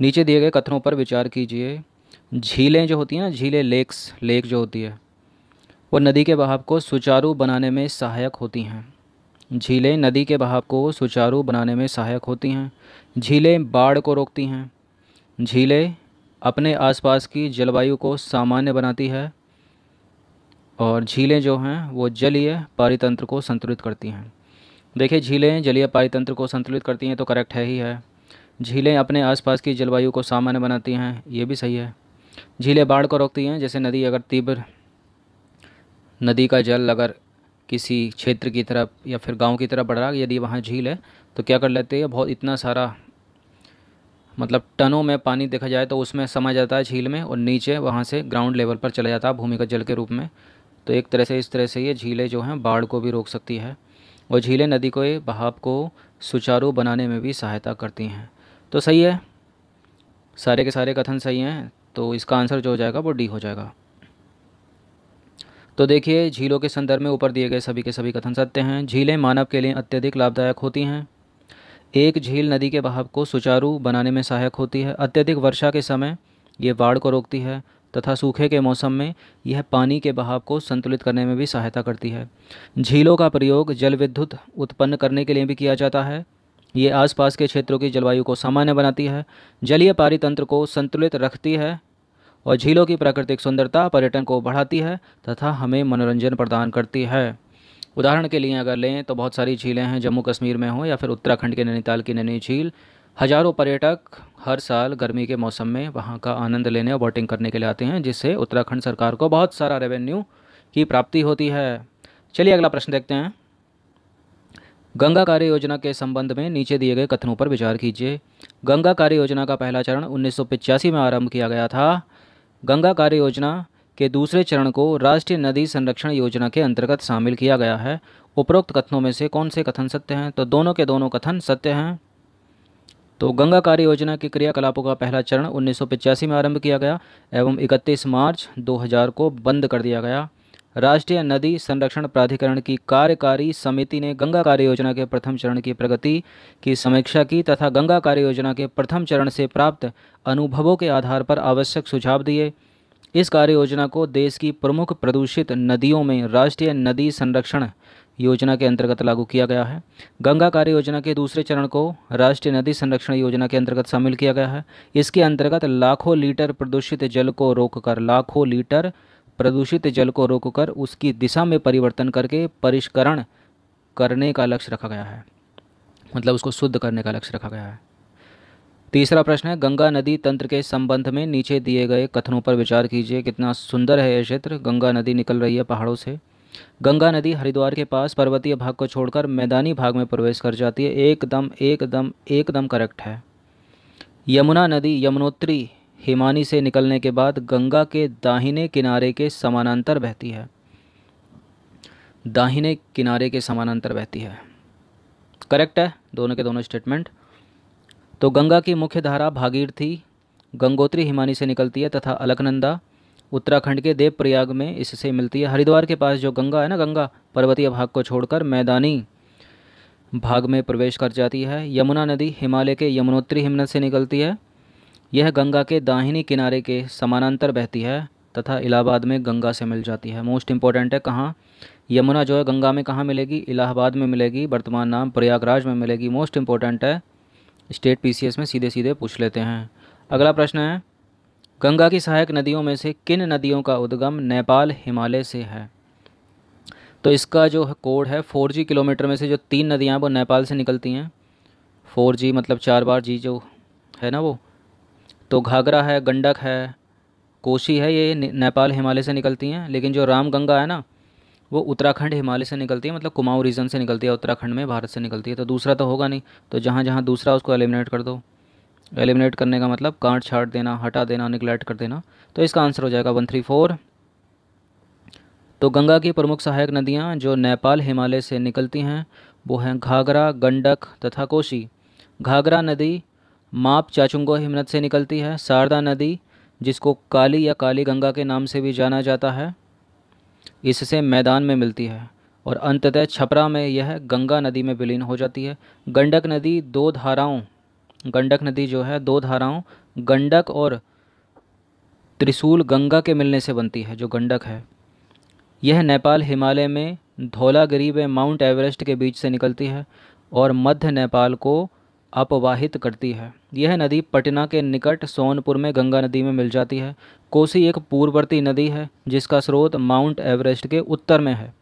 नीचे दिए गए कथनों पर विचार कीजिए झीलें जो होती हैं ना झीलें लेक्स लेक जो होती है वो नदी के बहाव को सुचारू बनाने में सहायक होती हैं झीलें नदी के बहाव को सुचारू बनाने में सहायक होती हैं झीलें बाढ़ को रोकती हैं झीलें अपने आसपास की जलवायु को सामान्य बनाती है और झीलें जो हैं वो जलीय पारितंत्र को संतुलित करती हैं देखिए झीलें जलीय पारितंत्र को संतुलित करती हैं तो करेक्ट है ही है झीलें अपने आसपास की जलवायु को सामान्य बनाती हैं ये भी सही है झीलें बाढ़ को रोकती हैं जैसे नदी अगर तीव्र नदी का जल अगर किसी क्षेत्र की तरफ या फिर गांव की तरफ बढ़ रहा यदि वहाँ झील है तो क्या कर लेते हैं बहुत इतना सारा मतलब टनों में पानी देखा जाए तो उसमें समा जाता है झील में और नीचे वहाँ से ग्राउंड लेवल पर चला जाता है भूमिगत जल के रूप में तो एक तरह से इस तरह से ये झीलें जो हैं बाढ़ को भी रोक सकती है और झीलें नदी को बहाव को सुचारू बनाने में भी सहायता करती हैं तो सही है सारे के सारे कथन सही हैं तो इसका आंसर जो हो जाएगा वो डी हो जाएगा तो देखिए झीलों के संदर्भ में ऊपर दिए गए सभी के सभी कथन सत्य हैं झीलें मानव के लिए अत्यधिक लाभदायक होती हैं एक झील नदी के बहाव को सुचारू बनाने में सहायक होती है अत्यधिक वर्षा के समय ये बाढ़ को रोकती है तथा सूखे के मौसम में यह पानी के बहाव को संतुलित करने में भी सहायता करती है झीलों का प्रयोग जल विद्युत उत्पन्न करने के लिए भी किया जाता है ये आसपास के क्षेत्रों की जलवायु को सामान्य बनाती है जलीय पारितंत्र को संतुलित रखती है और झीलों की प्राकृतिक सुंदरता पर्यटन को बढ़ाती है तथा हमें मनोरंजन प्रदान करती है उदाहरण के लिए अगर लें तो बहुत सारी झीलें हैं जम्मू कश्मीर में हों या फिर उत्तराखंड के नैनीताल की नैनी झील हजारों पर्यटक हर साल गर्मी के मौसम में वहाँ का आनंद लेने और बोटिंग करने के लिए आते हैं जिससे उत्तराखंड सरकार को बहुत सारा रेवेन्यू की प्राप्ति होती है चलिए अगला प्रश्न देखते हैं गंगा कार्य योजना के संबंध में नीचे दिए गए कथनों पर विचार कीजिए गंगा कार्य योजना का पहला चरण उन्नीस में आरंभ किया गया था गंगा कार्य योजना के दूसरे चरण को राष्ट्रीय नदी संरक्षण योजना के अंतर्गत शामिल किया गया है उपरोक्त कथनों में से कौन से कथन सत्य हैं तो दोनों के दोनों कथन सत्य हैं तो गंगा कार्य योजना के क्रियाकलापों का पहला चरण उन्नीस में आरंभ किया गया एवं 31 मार्च 2000 को बंद कर दिया गया राष्ट्रीय नदी संरक्षण प्राधिकरण की कार्यकारी समिति ने गंगा कार्य योजना के प्रथम चरण की प्रगति की समीक्षा की तथा गंगा कार्य योजना के प्रथम चरण से प्राप्त अनुभवों के आधार पर आवश्यक सुझाव दिए इस कार्य योजना को देश की प्रमुख प्रदूषित नदियों में राष्ट्रीय नदी संरक्षण योजना के अंतर्गत लागू किया गया है गंगा कार्य योजना के दूसरे चरण को राष्ट्रीय नदी संरक्षण योजना के अंतर्गत शामिल किया गया है इसके अंतर्गत लाखों लीटर प्रदूषित जल को रोककर लाखों लीटर प्रदूषित जल को रोककर उसकी दिशा में परिवर्तन करके परिष्करण करने का लक्ष्य रखा गया है मतलब उसको शुद्ध करने का लक्ष्य रखा गया है तीसरा प्रश्न है गंगा नदी तंत्र के संबंध में नीचे दिए गए कथनों पर विचार कीजिए कितना सुंदर है यह क्षेत्र गंगा नदी निकल रही है पहाड़ों से गंगा नदी हरिद्वार के पास पर्वतीय भाग को छोड़कर मैदानी भाग में प्रवेश कर जाती है एकदम एकदम एकदम करेक्ट है यमुना नदी यमुनोत्री हिमानी से निकलने के बाद गंगा के दाहिने किनारे के समानांतर बहती है दाहिने किनारे के समानांतर बहती है करेक्ट है दोनों के दोनों स्टेटमेंट तो गंगा की मुख्य धारा भागीरथी गंगोत्री हिमानी से निकलती है तथा अलकनंदा उत्तराखंड के देवप्रयाग में इससे मिलती है हरिद्वार के पास जो गंगा है ना गंगा पर्वतीय भाग को छोड़कर मैदानी भाग में प्रवेश कर जाती है यमुना नदी हिमालय के यमुनोत्री हिमनद से निकलती है यह गंगा के दाहिनी किनारे के समानांतर बहती है तथा इलाहाबाद में गंगा से मिल जाती है मोस्ट इम्पॉर्टेंट है कहाँ यमुना जो है गंगा में कहाँ मिलेगी इलाहाबाद में मिलेगी वर्तमान नाम प्रयागराज में मिलेगी मोस्ट इम्पॉर्टेंट है स्टेट पीसीएस में सीधे सीधे पूछ लेते हैं अगला प्रश्न है गंगा की सहायक नदियों में से किन नदियों का उद्गम नेपाल हिमालय से है तो इसका जो कोड है फोर जी किलोमीटर में से जो तीन नदियाँ वो नेपाल से निकलती हैं फोर जी मतलब चार बार जी जो है ना वो तो घाघरा है गंडक है कोसी है ये नेपाल हिमालय से निकलती हैं लेकिन जो राम गंगा है ना वो उत्तराखंड हिमालय से निकलती है मतलब कुमाऊँ रीजन से निकलती है उत्तराखंड में भारत से निकलती है तो दूसरा तो होगा नहीं तो जहाँ जहाँ दूसरा उसको एलिमिनेट कर दो एलिमिनेट करने का मतलब कांट छाट देना हटा देना निगलेक्ट कर देना तो इसका आंसर हो जाएगा वन थ्री फोर तो गंगा की प्रमुख सहायक नदियाँ जो नेपाल हिमालय से निकलती हैं वो हैं घाघरा गंडक तथा कोशी घाघरा नदी माप चाचुंगो हिमनत से निकलती है शारदा नदी जिसको काली या काली गंगा के नाम से भी जाना जाता है इससे मैदान में मिलती है और अंततः छपरा में यह गंगा नदी में विलीन हो जाती है गंडक नदी दो धाराओं गंडक नदी जो है दो धाराओं गंडक और त्रिशूल गंगा के मिलने से बनती है जो गंडक है यह नेपाल हिमालय में धौलागिरी व माउंट एवरेस्ट के बीच से निकलती है और मध्य नेपाल को अपवाहित करती है यह नदी पटना के निकट सोनपुर में गंगा नदी में मिल जाती है कोसी एक पूर्ववर्ती नदी है जिसका स्रोत माउंट एवरेस्ट के उत्तर में है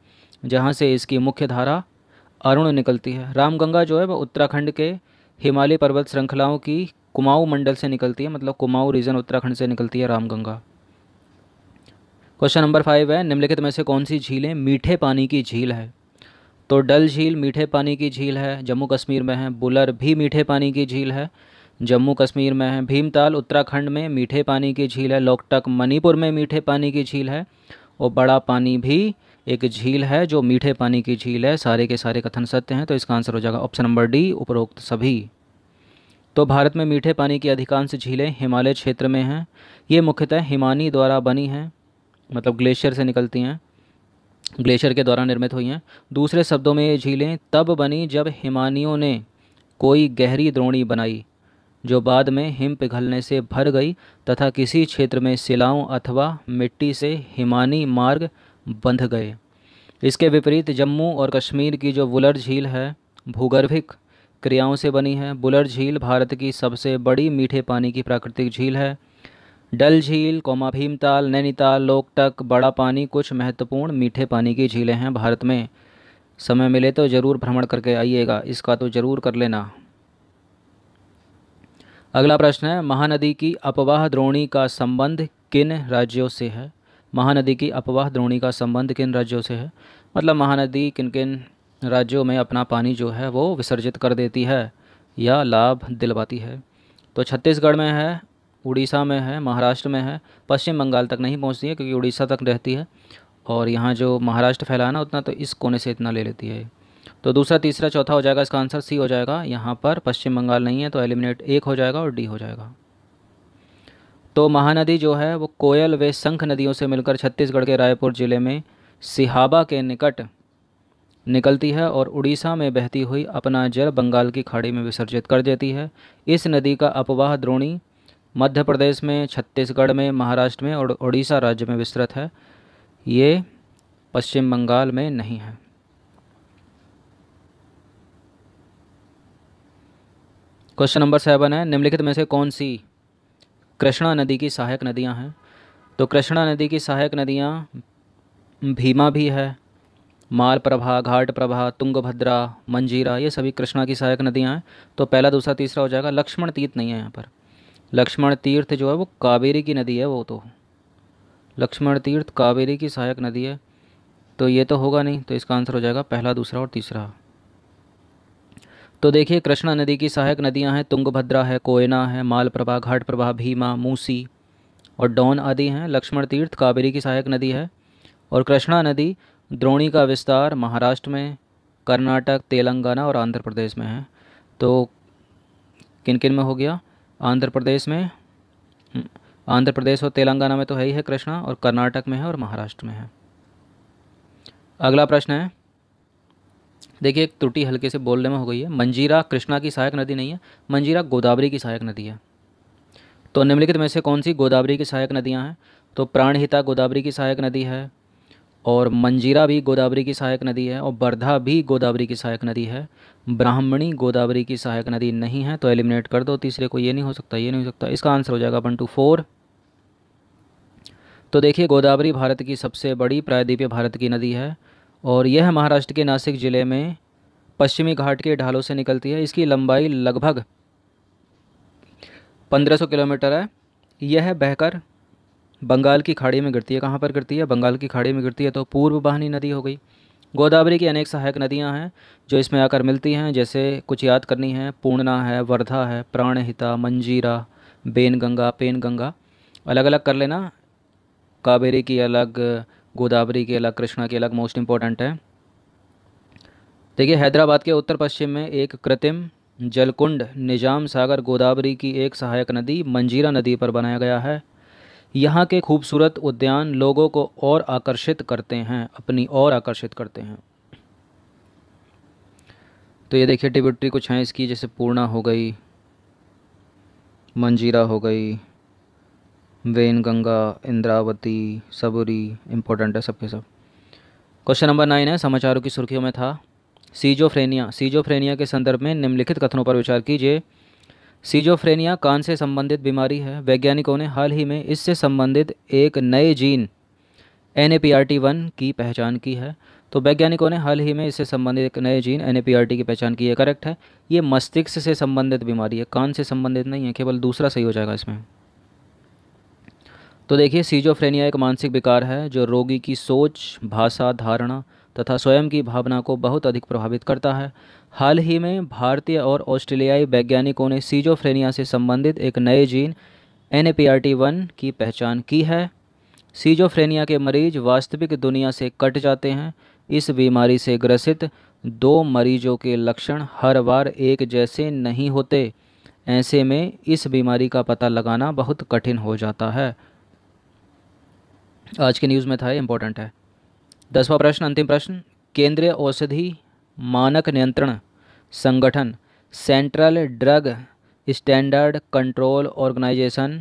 जहाँ से इसकी मुख्य धारा अरुण निकलती है रामगंगा जो है वह उत्तराखंड के हिमालय पर्वत श्रृंखलाओं की कुमाऊँ मंडल से निकलती है मतलब कुमाऊँ रीजन उत्तराखंड से निकलती है रामगंगा क्वेश्चन नंबर फाइव है निम्नलिखित में से कौन सी झीलें मीठे पानी की झील है तो डल झील मीठे पानी की झील है जम्मू कश्मीर में है बुलर भी मीठे पानी की झील है जम्मू कश्मीर में है भीमताल उत्तराखंड में मीठे पानी की झील है लोकटक मणिपुर में मीठे पानी की झील है और बड़ा पानी भी एक झील है जो मीठे पानी की झील है सारे के सारे कथन सत्य हैं तो इसका आंसर हो जाएगा ऑप्शन नंबर डी उपरोक्त सभी तो भारत में मीठे पानी की अधिकांश झीलें हिमालय क्षेत्र में हैं ये मुख्यतः हिमानी द्वारा बनी हैं मतलब ग्लेशियर से निकलती हैं ग्लेशियर के द्वारा निर्मित हुई हैं दूसरे शब्दों में ये झीलें तब बनी जब हिमानियों ने कोई गहरी द्रोणी बनाई जो बाद में हिम पिघलने से भर गई तथा किसी क्षेत्र में सिलाओं अथवा मिट्टी से हिमानी मार्ग बंध गए इसके विपरीत जम्मू और कश्मीर की जो बुलर झील है भूगर्भिक क्रियाओं से बनी है बुलर झील भारत की सबसे बड़ी मीठे पानी की प्राकृतिक झील है डल झील कोमा भीमताल नैनीताल लोकटक बड़ा पानी कुछ महत्वपूर्ण मीठे पानी की झीलें हैं भारत में समय मिले तो ज़रूर भ्रमण करके आइएगा इसका तो ज़रूर कर लेना अगला प्रश्न है महानदी की अपवाह द्रोणी का संबंध किन राज्यों से है महानदी की अपवाह द्रोणी का संबंध किन राज्यों से है मतलब महानदी किन किन राज्यों में अपना पानी जो है वो विसर्जित कर देती है या लाभ दिलवाती है तो छत्तीसगढ़ में है उड़ीसा में है महाराष्ट्र में है पश्चिम बंगाल तक नहीं पहुँचती है क्योंकि उड़ीसा तक रहती है और यहाँ जो महाराष्ट्र फैलाना उतना तो इस कोने से इतना ले लेती है तो दूसरा तीसरा चौथा हो जाएगा इसका आंसर सी हो जाएगा यहाँ पर पश्चिम बंगाल नहीं है तो एलिमिनेट एक हो जाएगा और डी हो जाएगा तो महानदी जो है वो कोयल वे संख नदियों से मिलकर छत्तीसगढ़ के रायपुर ज़िले में सिहाबा के निकट निकलती है और उड़ीसा में बहती हुई अपना जल बंगाल की खाड़ी में विसर्जित कर देती है इस नदी का अपवाह द्रोणी मध्य प्रदेश में छत्तीसगढ़ में महाराष्ट्र में और उड़ीसा राज्य में विस्तृत है ये पश्चिम बंगाल में नहीं है क्वेश्चन नंबर सेवन है निम्नलिखित में से कौन सी कृष्णा नदी की सहायक नदियां हैं तो कृष्णा नदी की सहायक नदियां भीमा भी है माल प्रभा घाट प्रभा तुंगभद्रा मंजीरा ये सभी कृष्णा की सहायक नदियां हैं तो पहला दूसरा तीसरा हो जाएगा लक्ष्मण तीत नहीं है यहाँ पर लक्ष्मण तीर्थ जो है वो कावेरी की नदी है वो तो लक्ष्मण तीर्थ कावेरी की सहायक नदी है तो ये तो होगा नहीं तो इसका आंसर हो जाएगा पहला दूसरा और तीसरा तो देखिए कृष्णा नदी की सहायक नदियां हैं तुंगभद्रा है कोयना है मालप्रभा घाट प्रभा भीमा मूसी और डॉन आदि हैं लक्ष्मण तीर्थ कावेरी की सहायक नदी है और कृष्णा नदी द्रोणी का विस्तार महाराष्ट्र में कर्नाटक तेलंगाना और आंध्र प्रदेश में है तो किन किन में हो गया आंध्र प्रदेश में हम्म, आंध्र प्रदेश और तेलंगाना में तो है ही है कृष्णा और कर्नाटक में है और महाराष्ट्र में है अगला प्रश्न है देखिए एक त्रुटि हल्के से बोलने में हो गई है मंजीरा कृष्णा की सहायक नदी नहीं है मंजीरा गोदावरी की सहायक नदी है तो निम्नलिखित में से कौन सी गोदावरी की सहायक नदियाँ हैं तो प्राणहिता गोदावरी की सहायक नदी है और मंजीरा भी गोदावरी की सहायक नदी है और बर्धा भी गोदावरी की सहायक नदी है ब्राह्मणी गोदावरी की सहायक नदी नहीं है तो एलिमिनेट कर दो तीसरे को ये नहीं हो सकता ये नहीं हो सकता इसका आंसर हो जाएगा वन टू फोर तो देखिए गोदावरी भारत की सबसे बड़ी प्रायद्वीपीय भारत की नदी है और यह महाराष्ट्र के नासिक ज़िले में पश्चिमी घाट के ढालों से निकलती है इसकी लंबाई लगभग 1500 किलोमीटर है यह बहकर बंगाल की खाड़ी में गिरती है कहाँ पर गिरती है बंगाल की खाड़ी में गिरती है तो पूर्व बाहनी नदी हो गई गोदावरी की अनेक सहायक नदियाँ हैं जो इसमें आकर मिलती हैं जैसे कुछ याद करनी है पूर्णा है वर्धा है प्राणहिता मंजीरा बेनगंगा पेनगंगा अलग अलग कर लेना कावेरी की अलग गोदावरी की अलग कृष्णा की अलग मोस्ट इम्पॉर्टेंट है देखिए हैदराबाद के उत्तर पश्चिम में एक कृत्रिम जलकुंड निजाम सागर गोदावरी की एक सहायक नदी मंजीरा नदी पर बनाया गया है यहाँ के खूबसूरत उद्यान लोगों को और आकर्षित करते हैं अपनी और आकर्षित करते हैं तो ये देखिए टिबिट्री कुछ हैं इसकी जैसे पूर्णा हो गई मंजीरा हो गई वेन गंगा इंद्रावती सबरी इम्पोर्टेंट है सबके सब क्वेश्चन नंबर नाइन है समाचारों की सुर्खियों में था सीजोफ्रेनिया सीजोफ्रेनिया के संदर्भ में निम्नलिखित कथनों पर विचार कीजिए सीजोफ्रेनिया कान से संबंधित बीमारी है वैज्ञानिकों ने हाल ही में इससे संबंधित एक नए gene N A P R T one की पहचान की है तो वैज्ञानिकों ने हाल ही में इससे संबंधित एक नए gene N A P R T की पहचान की है करेक्ट है ये मस्तिष्क से संबंधित बीमारी है कान से संबंधित नहीं है केवल दूसरा सही हो जाएगा इसमें तो देखिए सीजोफ्रेनिया एक मानसिक विकार है जो रोगी की सोच भाषा धारणा तथा स्वयं की भावना को बहुत अधिक प्रभावित करता है हाल ही में भारतीय और ऑस्ट्रेलियाई वैज्ञानिकों ने सीजोफ्रेनिया से संबंधित एक नए जीन एन वन की पहचान की है सीजोफ्रेनिया के मरीज वास्तविक दुनिया से कट जाते हैं इस बीमारी से ग्रसित दो मरीजों के लक्षण हर बार एक जैसे नहीं होते ऐसे में इस बीमारी का पता लगाना बहुत कठिन हो जाता है आज के न्यूज़ में था इम्पोर्टेंट है दसवां प्रश्न अंतिम प्रश्न केंद्रीय औषधि मानक नियंत्रण संगठन central drug standard control organisation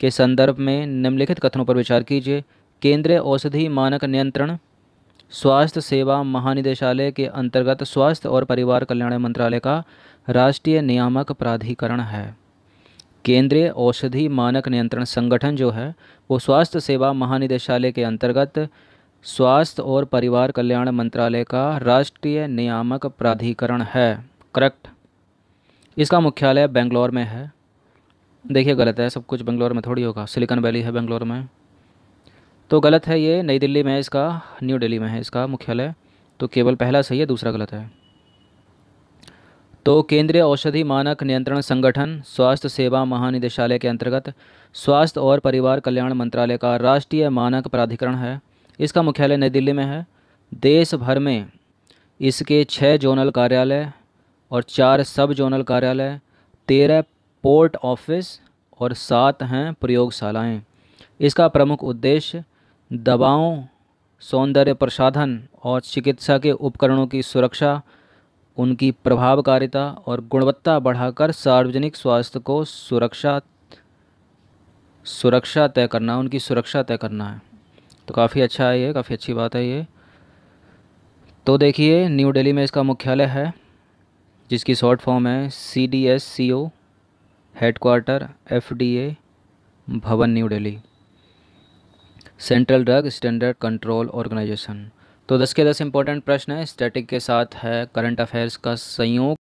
के संदर्भ में निम्नलिखित कथनों पर विचार कीजिए केंद्रीय औषधि मानक नियंत्रण स्वास्थ्य सेवा महानिदेशालय के अंतर्गत स्वास्थ्य और परिवार कल्याण मंत्रालय का राष्ट्रीय नियामक प्राधिकरण है केंद्रीय औषधि मानक नियंत्रण संगठन जो है वो स्वास्थ्य सेवा महानिदेशालय के अंतर्गत स्वास्थ्य और परिवार कल्याण मंत्रालय का राष्ट्रीय नियामक प्राधिकरण है करेक्ट इसका मुख्यालय बेंगलोर में है देखिए गलत है सब कुछ बेंगलोर में थोड़ी होगा सिलिकॉन वैली है बेंगलोर में तो गलत है ये नई दिल्ली में है इसका न्यू दिल्ली में है इसका मुख्यालय तो केवल पहला सही है दूसरा गलत है तो केंद्रीय औषधि मानक नियंत्रण संगठन स्वास्थ्य सेवा महानिदेशालय के अंतर्गत स्वास्थ्य और परिवार कल्याण मंत्रालय का राष्ट्रीय मानक प्राधिकरण है इसका मुख्यालय नई दिल्ली में है देश भर में इसके छः जोनल कार्यालय और चार सब जोनल कार्यालय तेरह पोर्ट ऑफिस और सात हैं प्रयोगशालाएं इसका प्रमुख उद्देश्य दवाओं सौंदर्य प्रसाधन और चिकित्सा के उपकरणों की सुरक्षा उनकी प्रभावकारिता और गुणवत्ता बढ़ाकर सार्वजनिक स्वास्थ्य को सुरक्षा सुरक्षा तय करना उनकी सुरक्षा तय करना है तो काफ़ी अच्छा है ये काफ़ी अच्छी बात है ये तो देखिए न्यू दिल्ली में इसका मुख्यालय है जिसकी शॉर्ट फॉर्म है C D S C O headquarter F D A भवन New Delhi central drug standard control organisation तो दस के दस इंपॉर्टेंट प्रश्न है स्टैटिक के साथ है करंट अफेयर्स का संयोग